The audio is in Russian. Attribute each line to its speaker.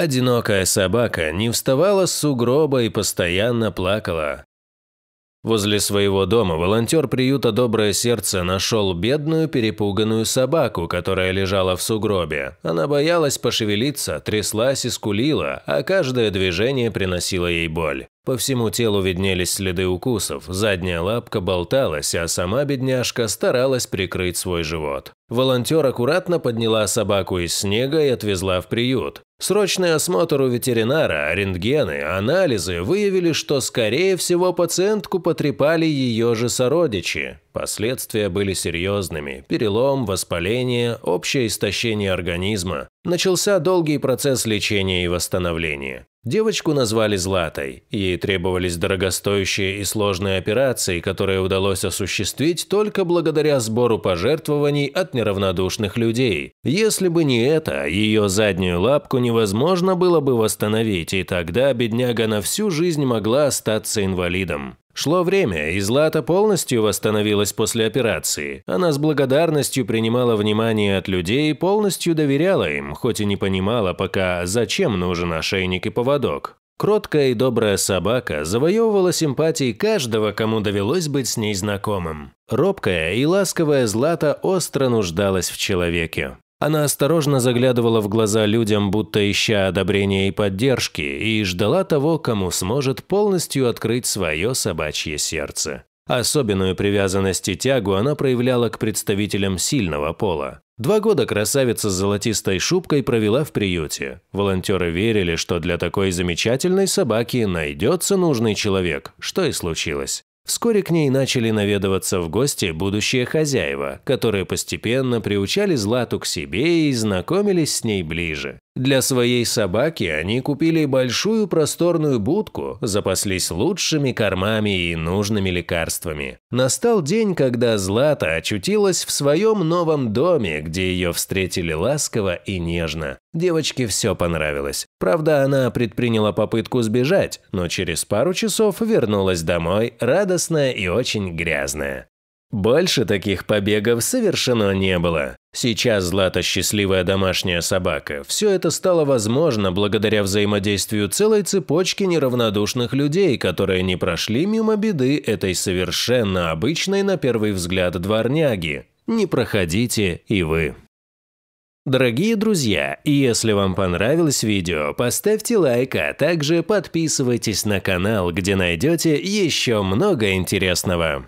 Speaker 1: Одинокая собака не вставала с сугроба и постоянно плакала. Возле своего дома волонтер приюта «Доброе сердце» нашел бедную перепуганную собаку, которая лежала в сугробе. Она боялась пошевелиться, тряслась и скулила, а каждое движение приносило ей боль. По всему телу виднелись следы укусов, задняя лапка болталась, а сама бедняжка старалась прикрыть свой живот. Волонтер аккуратно подняла собаку из снега и отвезла в приют. Срочный осмотр у ветеринара, рентгены, анализы выявили, что, скорее всего, пациентку потрепали ее же сородичи. Последствия были серьезными – перелом, воспаление, общее истощение организма. Начался долгий процесс лечения и восстановления. Девочку назвали Златой. Ей требовались дорогостоящие и сложные операции, которые удалось осуществить только благодаря сбору пожертвований от неравнодушных людей. Если бы не это, ее заднюю лапку невозможно было бы восстановить, и тогда бедняга на всю жизнь могла остаться инвалидом. Шло время, и Злата полностью восстановилась после операции. Она с благодарностью принимала внимание от людей и полностью доверяла им, хоть и не понимала пока, зачем нужен ошейник и поводок. Кроткая и добрая собака завоевывала симпатии каждого, кому довелось быть с ней знакомым. Робкая и ласковая Злата остро нуждалась в человеке. Она осторожно заглядывала в глаза людям, будто ища одобрения и поддержки, и ждала того, кому сможет полностью открыть свое собачье сердце. Особенную привязанность и тягу она проявляла к представителям сильного пола. Два года красавица с золотистой шубкой провела в приюте. Волонтеры верили, что для такой замечательной собаки найдется нужный человек, что и случилось. Вскоре к ней начали наведываться в гости будущие хозяева, которые постепенно приучали Злату к себе и знакомились с ней ближе. Для своей собаки они купили большую просторную будку, запаслись лучшими кормами и нужными лекарствами. Настал день, когда Злата очутилась в своем новом доме, где ее встретили ласково и нежно. Девочке все понравилось. Правда, она предприняла попытку сбежать, но через пару часов вернулась домой, радостная и очень грязная. Больше таких побегов совершено не было. Сейчас Злата – счастливая домашняя собака. Все это стало возможно благодаря взаимодействию целой цепочки неравнодушных людей, которые не прошли мимо беды этой совершенно обычной на первый взгляд дворняги. Не проходите и вы. Дорогие друзья, если вам понравилось видео, поставьте лайк, а также подписывайтесь на канал, где найдете еще много интересного.